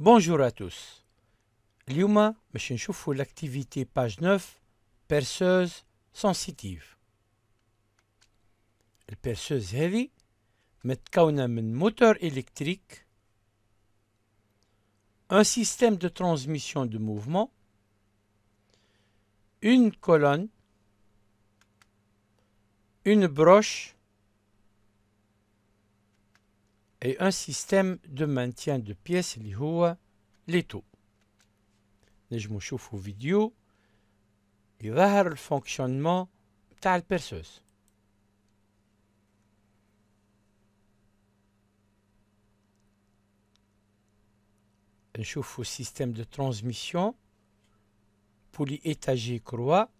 Bonjour à tous. vais vous vous l'activité page 9 perceuse sensitive. Perceuse heavy, met un moteur électrique, un système de transmission de mouvement, une colonne, une broche et un système de maintien de pièces lihua l'eto. Je me chauffe aux vidéos. Il va le fonctionnement de la perceuse. Je voir le système de transmission pour l'étagère croix.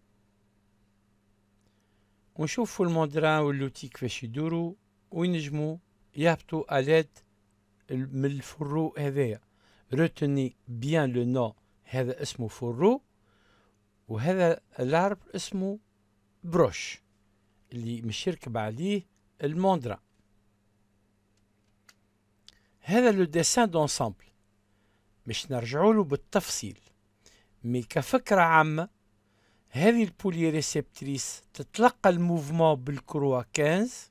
On chauffe le mandrin ou l'outil que je suis ou une يهبطوا ألاد من الفرو هذايا روتني بيان لو نو هذا اسمه فرو وهذا العرب اسمه بروش اللي مش يركب عليه الموندرا هذا لو ديسان دونسامبل مش نرجعولو بالتفصيل مي كفكرة عامة هذه البولي ريسبتريس تتلقى الموفمون بالكروا 15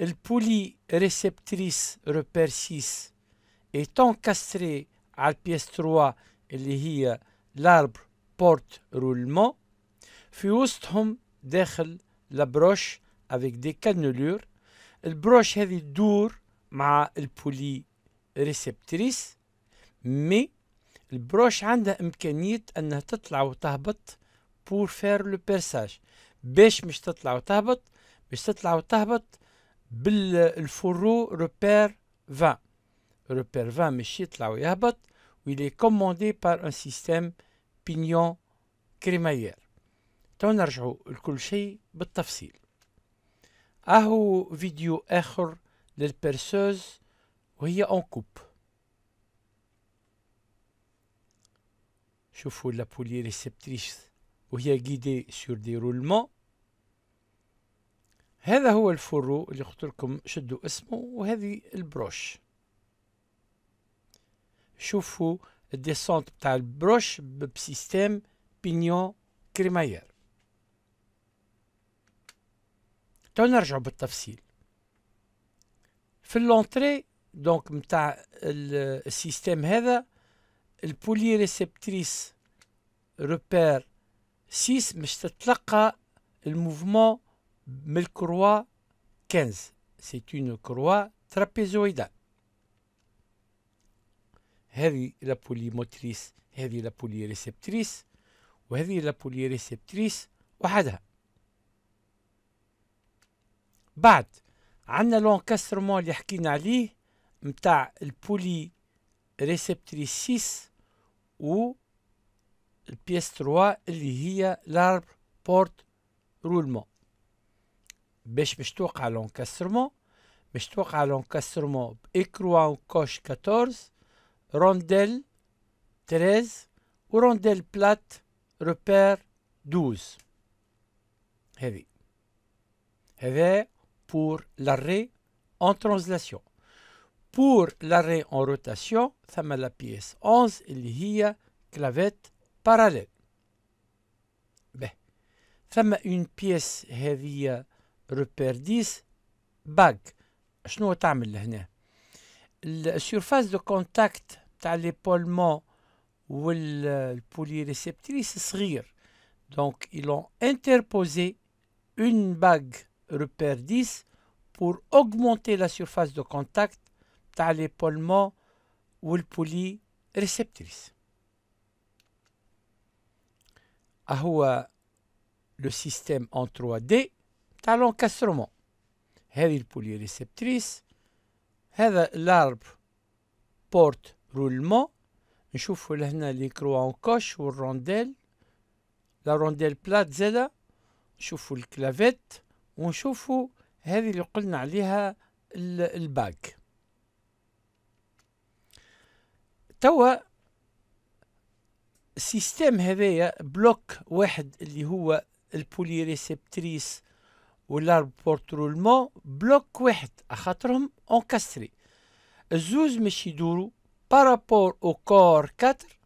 البولي ريسبتريس روبرسيس 6 كاستري encastrée à 3 اللي هي لارب بورت رولمو في وسطهم داخل لابروش افيك دي كانولور البروش هذه تدور مع البولي ريسبتريس مي البروش عندها امكانيه انها تطلع وتهبط بور فير لو باش مش تطلع وتهبط باش تطلع وتهبط Le fourreau repère 20. Le repère 20, M. il est commandé par un système pignon crémaillère. Ton argent, il est au il est tassé. Ahoy, vidéo écho, vidéo seize, la perceuse en coupe. Je la poulie réceptrice, qui est guidée sur des roulements. هذا هو الفرو اللي قلت لكم شدوا اسمه وهذه البروش شوفوا الديسونت بتاع البروش بسيستم بينيون كريماير تو نرجع بالتفصيل في اللونتري دونك متاع السيستم هذا البولي ريسبتريس روبير 6 مش تتلقى الموفمون Melkroa 15. سي اون croix ترابيزويدال هذه لابولي موتريس هذه لابولي ريسبتريس وهذه لابولي ريسبتريس وحدها بعد عندنا لونكاسترمون اللي حكينا عليه متاع البولي ريسبتريس 6 و البيس 3 اللي هي لارب بورت رولمون Je suis à l'encastrement. Je suis à l'encastrement. Et en coche 14. Rondelle 13. Rondelle plate repère 12. Heavy. pour l'arrêt en translation. Pour l'arrêt en rotation, ça m'a la pièce 11. qui est clavette parallèle. Bien. Ça m'a une pièce heavy repère 10, bague. ce La surface de contact de les ou et les réceptrice réceptrices rire Donc, ils ont interposé une bague repère 10 pour augmenter la surface de contact de les ou le les réceptrice réceptrices. le système en 3D. تاع لونكاسترومون هذه البولي ريسبتريس هذا لارب بورت رولمون نشوفوا لهنا لي كرو اون كوش والرونديل لا رونديل بلات زادا نشوفوا الكلافيت ونشوفوا هذه اللي قلنا عليها الباك توا السيستم هذايا بلوك واحد اللي هو البولي ريسبتريس والاربورترولمون بلوك واحد اخاطرهم اونكاستري الزوز مش يدورو بارابور او كور كاتر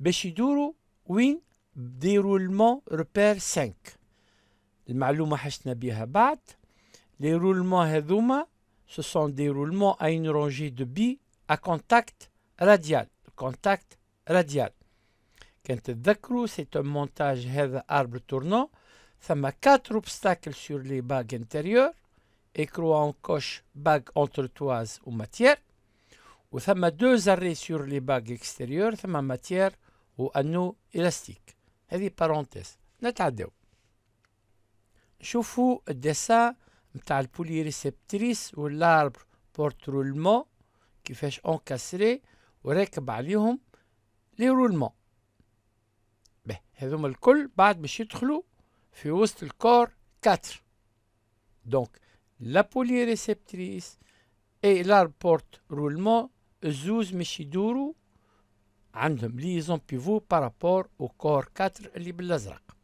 باش يدورو وين ديرولمون روبير سانك المعلومة حشنا بها بعد لي رولمون هذوما سو سون دي رولمون اين رونجي دو بي ا كونتاكت راديال كونتاكت راديال كان تتذكرو سي مونتاج هذا اربل تورنون ça m'a quatre obstacles sur les bagues intérieures et en coche, bag entretoise en matière ou ça m'a deux arrêts sur les bagues extérieures ça m'a matière ou anneau élastique. une parenthèse net à deux. Chofu dessin de la réceptrice ou l'arbre porte roulement qui fait s'encasser et roulements. le roulement. Beh hezom al في وسط الكور 4 دونك لا بولي ريسبتريس اي لاربورت رولمون الزوز مش يدورو عندهم ليزون بيفو بارابور او كور 4 اللي بالازرق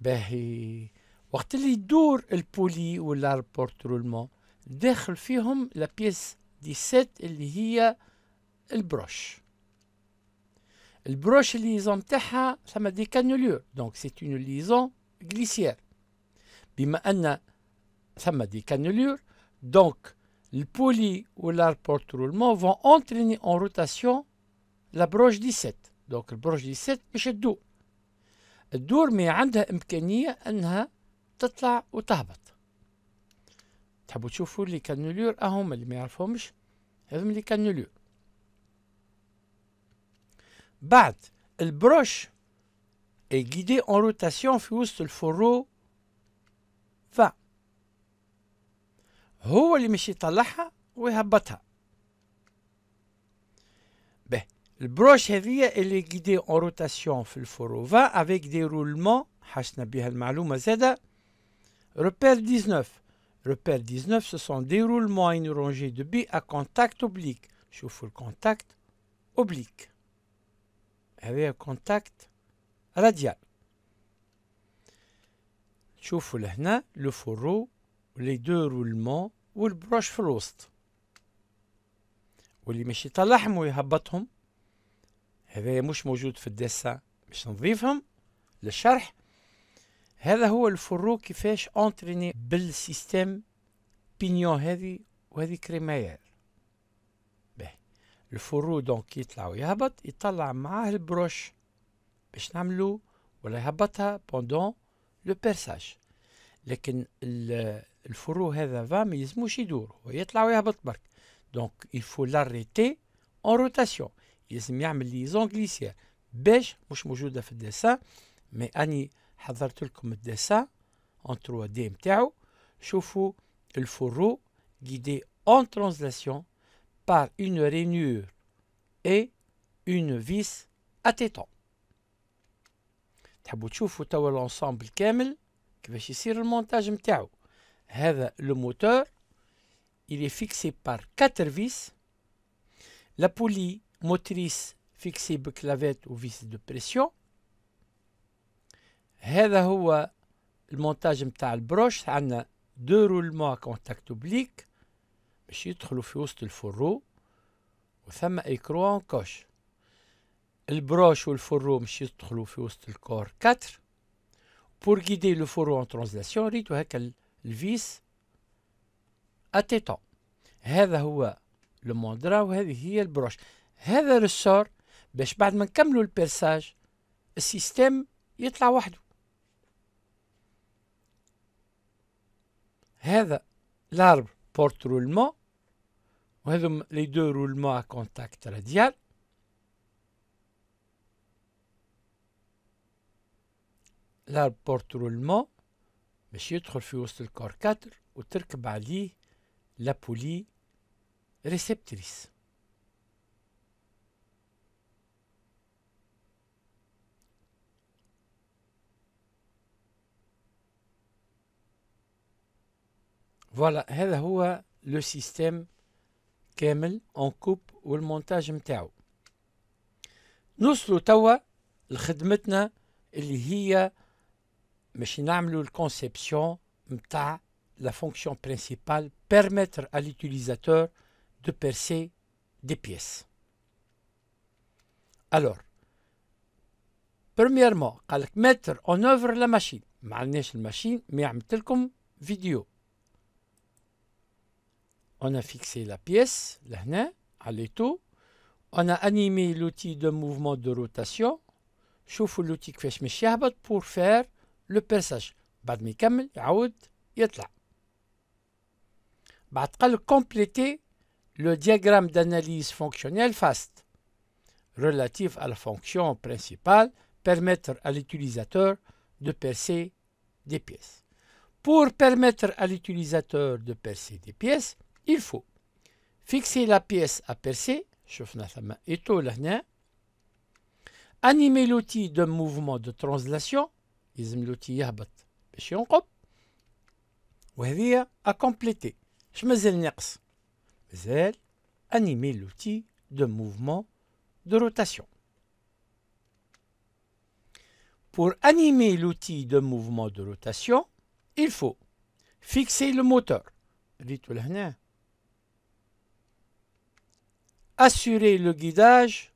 باهي وقت اللي يدور البولي والاربورت رولمون داخل فيهم لابيس 17 اللي هي البروش البروش الليزون تاعها ثم دي كانولور دونك سي اون ليزون غليسيير بما ان ثم دي كانولور دونك البولي و البورت رولمون فون اونتريني اون روتاسيون لا بروش 17 دونك البروش 17 باش تدور تدور مي عندها امكانيه انها تطلع وتهبط تحبوا تشوفوا لي كانولور اهم اللي ما يعرفهمش هذم لي كانولور Le broche est guidé en rotation في وسط الفرو le هو اللي est le ben, Le broche est guidée en rotation le va 20 avec des roulements Bihal repère 19 repère 19 ce sont des roulements à une rangée de B à contact oblique Je fais le contact oblique هذا كونتاكت راديال شوفوا لهنا لو فورو لي دو رولمون والبروش في الوسط واللي مش يطلعهم ويهبطهم هذا مش موجود في الدسة باش نضيفهم للشرح هذا هو الفرو كيفاش اونتريني بالسيستم بينيون هذه وهذه كريمايات الفرو دونك يطلع ويهبط يطلع معاه البروش باش نعملو ولا يهبطها بوندون لو بيرساج لكن الفرو هذا فا ما يلزموش يدور هو يطلع ويهبط برك دونك يلفو لاريتي اون روتاسيون يلزم يعمل ليزون غليسيير باش مش موجوده في الدسان مي اني حضرت لكم الديسان اون 3 دي نتاعو شوفوا الفرو غيدي اون ترانزلاسيون par une rainure et une vis à tête tu veux voir tout l'ensemble que je vais faire le montage le moteur il est fixé par quatre vis la poulie motrice fixée par clavette ou vis de pression le montage de broche on a deux roulements à contact oblique باش يدخلوا في وسط الفرو وثم ايكرو كوش البروش والفرو باش يدخلوا في وسط الكور كاتر بور غيدي لو فرو ان ترانزلاسيون ريتو هكا الفيس اتيتون هذا هو موندرا وهذه هي البروش هذا ريسور باش بعد ما نكملوا البيرساج السيستم يطلع وحده هذا لارب porte-roulement, les deux roulements à contact radial, la porte-roulement, monsieur, tu le corps 4, ou tu la poulie réceptrice. Voilà, c'est le système Camel en coupe ou le montage Nous, avons fait conception la fonction principale permettre à l'utilisateur de percer des pièces. Alors, premièrement, mettre en œuvre la machine, malgré pas la machine, mais comme vidéo. On a fixé la pièce, là à l'étau. On a animé l'outil de mouvement de rotation. Chauffe l'outil كيفاش مش pour faire le perçage. بعد ما le يعاود يطلع. بعد compléter le diagramme d'analyse fonctionnelle FAST relatif à la fonction principale permettre à l'utilisateur de percer des pièces. Pour permettre à l'utilisateur de percer des pièces, il faut fixer la pièce à percer animer l'outil d'un mouvement de translation l'outil à compléter. Je مازال ناقص مازال Animer l'outil de mouvement de rotation. Pour animer l'outil de mouvement de rotation, il faut fixer le moteur assurer le guidage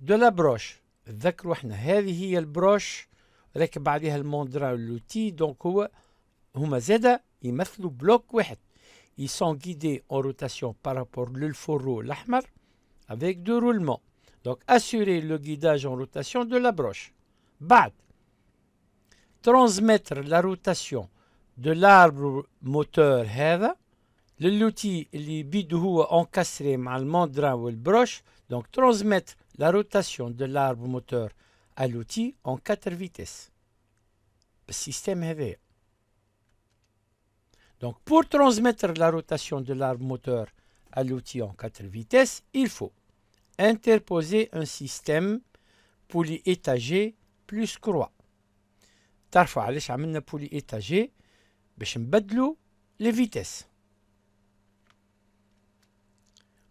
de la broche هذه هي ils sont guidés en rotation par rapport l'ulforo l'ahmar avec deux roulements donc assurer le guidage en rotation de la broche بعد transmettre la rotation de l'arbre moteur هذا l'outil les bidou encastré mal le mandrin ou le broche, donc transmettre la rotation de l'arbre moteur à l'outil en quatre vitesses. Le système heavy. Donc pour transmettre la rotation de l'arbre moteur à l'outil en quatre vitesses, il faut interposer un système pour étagée plus croix. Parfois, allez, je vais polyétagé pour les vitesses.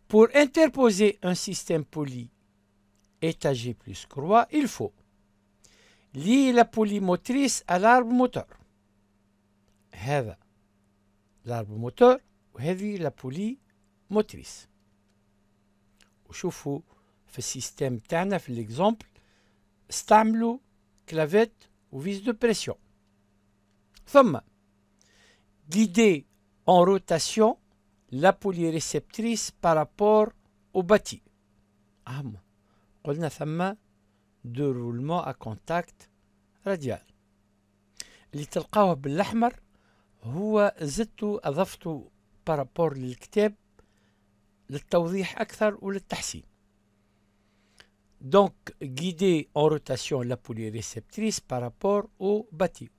Pour interposer un système poli étagé plus croix, il faut lier la poulie motrice à l'arbre moteur. l'arbre moteur la poulie motrice. وشوفوا في السيستم تاعنا في l'exemple clavette ou vis de pression. ثم guider en rotation la polyréceptrice par rapport au bâti. Ah, on a fait un déroulement à contact radial. c'est bellahmar, houa zetu ajouté par rapport au l'ilkteb, l'taudih akthar ou l'tahsin. Donc, guider en rotation la polyréceptrice par rapport au bâti.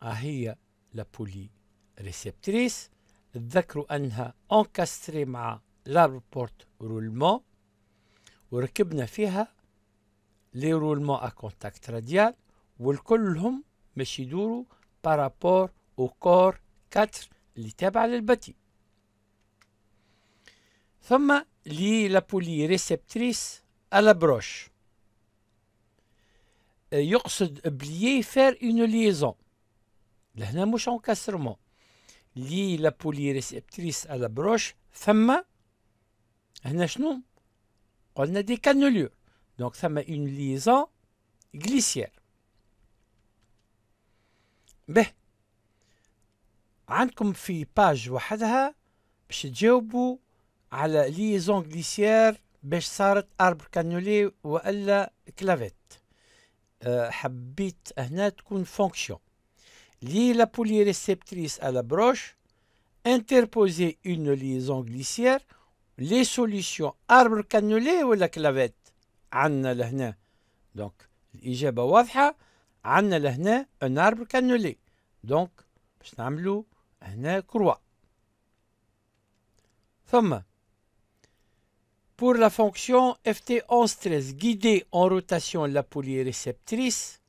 Ahia la polyréceptrice. تذكروا أنها انكاستري مع لابورت رولمون وركبنا فيها لي رولمون ا كونتاكت راديال والكلهم باش يدوروا بارابور او كور 4 اللي تابع للبتي ثم لي لابولي ريسبتريس ا بروش يقصد بليي فير اون ليزون لهنا مش انكسرمون لي لا بوليريسبتريس على بروش ثم هنا شنو قلنا دي كانوليو دونك ثم اون ليزون غليسيير به عندكم في باج وحدها باش تجاوبوا على ليزون غليسيير باش صارت اربر كانولي والا كلافيت حبيت هنا تكون فونكسيون lier la poulie réceptrice à la broche, interposer une liaison glissière, les solutions arbre cannelé ou la clavette. Donc l'idée est un arbre عندنا donc un arbre cannelé donc Pour la fonction ft stress guider en rotation la poulie réceptrice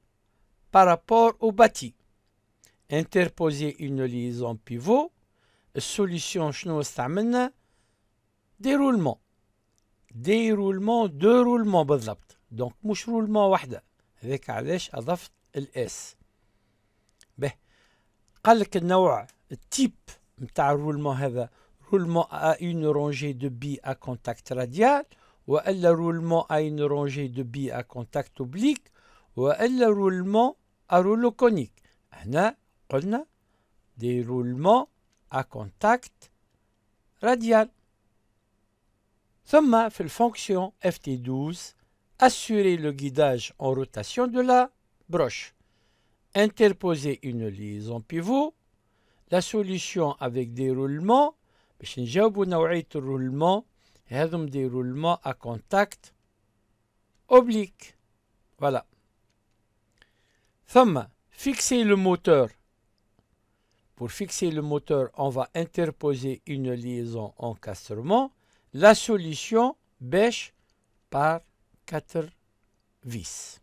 par rapport au bâti interposer une liaison pivot, solution déroulement. Déroulement, Des roulements بالضبط. Donc mouche roulement واحدة. avec علاش أضفت الاس. type Un roulement à une rangée de billes à contact radial ou le roulement à une rangée de billes à contact oblique ou le roulement à rouleau conique déroulement à contact radial. fait la fonction ft12 assurer le guidage en rotation de la broche. Interposer une liaison pivot. La solution avec déroulement roulements déroulement à contact oblique. Voilà. Thomas fixer le moteur pour fixer le moteur, on va interposer une liaison encastrement. La solution bêche par 4 vis.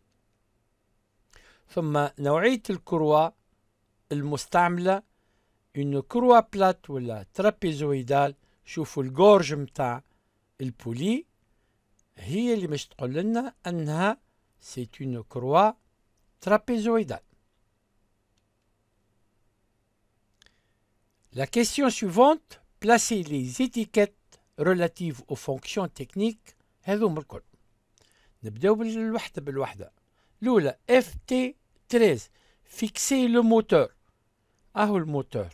ثم نوعية الكروة المستعملة une كروا بلات ولا ترابيزويدال شوفوا الجورج متاع البولي هي اللي مش تقول لنا انها سي اون ترابيزويدال La question suivante placez les étiquettes relatives aux fonctions techniques هذوما الكل نبداو بالوحدة بالوحدة الأولى FT13 fixer le moteur أهو الموتور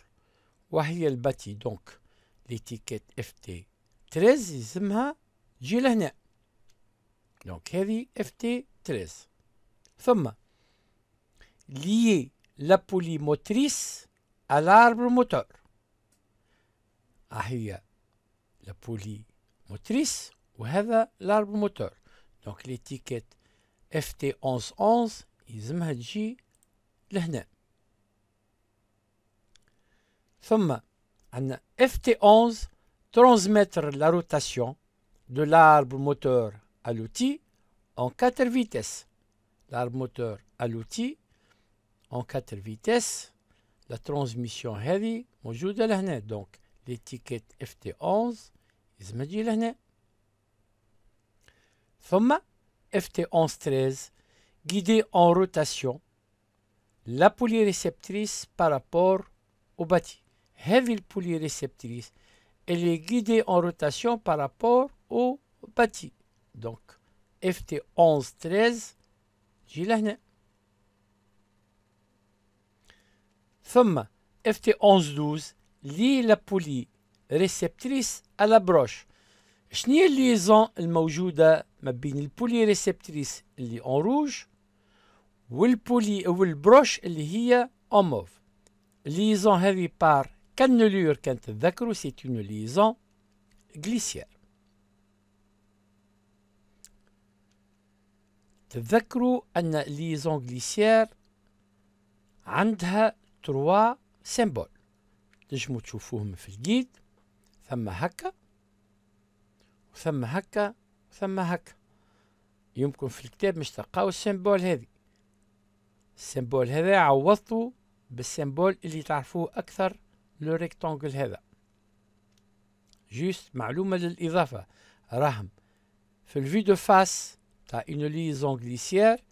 وهي الباتي دونك l'étiquette FT13 يلزمها تجي لهنا دونك هذه FT13 ثم lier la poulie motrice à l'arbre moteur a la poulie motrice ou l'arbre moteur. Donc l'étiquette FT1111 11 is. لهنا. ثم FT11 transmettre la rotation de l'arbre moteur à l'outil en 4 vitesses. L'arbre moteur à l'outil en 4 vitesses. La transmission heavy. موجودة de Donc l'étiquette FT11 لازم me لهنا ثم FT11-13 guider en rotation la polyréceptrice par rapport au bâti. Heavy polyréceptrice, elle est guidée en rotation par rapport au bâti. Donc, FT11-13, j'ai là. FT11-12, لابولي ريسبتريس الابروش شنو الليزون الموجودة ما بين البولي ريسبتريس اللي اون روج والبولي والبروش اللي هي اون موف ليزون هذه بار كانولور كان تذكرو سي اون ليزون غليسيير تذكرو ان ليزون غليسيير عندها تروا سيمبول تجمو تشوفوهم في الجيد ثم هكا ثم هكا ثم هكا يمكن في الكتاب مش تلقاو السيمبول هذه السيمبول هذا عوضته بالسيمبول اللي تعرفوه أكثر لو ريكتونجل هذا جوست معلومة للإضافة راهم في الفي دو فاس تاع اون ليزون غليسيير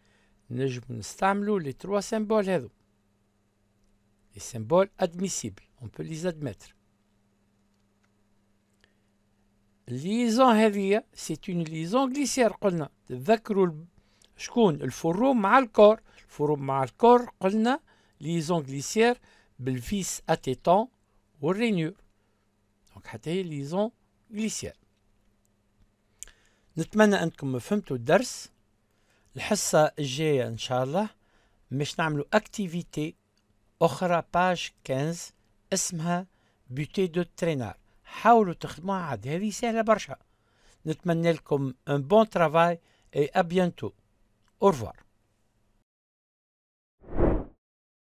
نجم نستعملو لي تروا سيمبول هذو السيمبول ادميسيبل on peut les admettre. الليزون هذه سيت اون ليزون غليسير قلنا تذكروا شكون الفروم مع الكور الفروم مع الكور قلنا ليزون غليسير بالفيس اتيتون والرينيور دونك حتى هي ليزون غليسير نتمنى انكم فهمتوا الدرس الحصة الجاية ان شاء الله مش نعملوا اكتيفيتي اخرى باج 15 اسمها بوتي دو ترينار حاولوا تخدموها عاد هذه سهله برشا نتمنى لكم ان بون ترافاي اي ابيانتو اورفوار